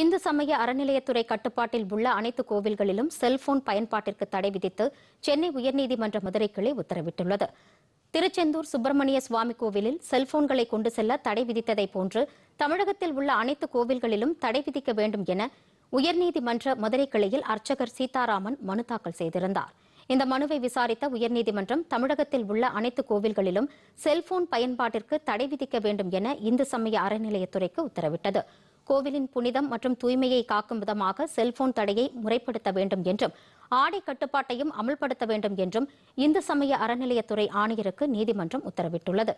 இந்து சமய அறநிலையத்துறை கட்டுப்பாட்டில் உள்ள அனைத்து கோவில்களிலும் செல்போன் பயன்பாட்டிற்கு தடை விதித்து சென்னை உயர்நீதிமன்ற மதுரை கிளை உத்தரவிட்டுள்ளது திருச்செந்தூர் சுப்பிரமணிய சுவாமி கோவிலில் செல்போன்களை கொண்டு செல்ல தடை விதித்ததை போன்று தமிழகத்தில் உள்ள அனைத்து கோவில்களிலும் தடை விதிக்க வேண்டும் என உயர்நீதிமன்ற மதுரை கிளையில் அர்ச்சகர் சீதாராமன் மனு தாக்கல் செய்திருந்தார் இந்த மனுவை விசாரித்த உயர்நீதிமன்றம் தமிழகத்தில் உள்ள அனைத்து கோவில்களிலும் செல்போன் பயன்பாட்டிற்கு தடை விதிக்க வேண்டும் என இந்து சமய அறநிலையத்துறைக்கு உத்தரவிட்டது கோவிலின் புனிதம் மற்றும் தூய்மையை காக்கும் விதமாக செல்போன் தடையை முறைப்படுத்த வேண்டும் என்றும் ஆடை கட்டுப்பாட்டையும் அமல்படுத்த வேண்டும் என்றும் இந்து சமய அறநிலையத்துறை ஆணையருக்கு நீதிமன்றம் உத்தரவிட்டுள்ளது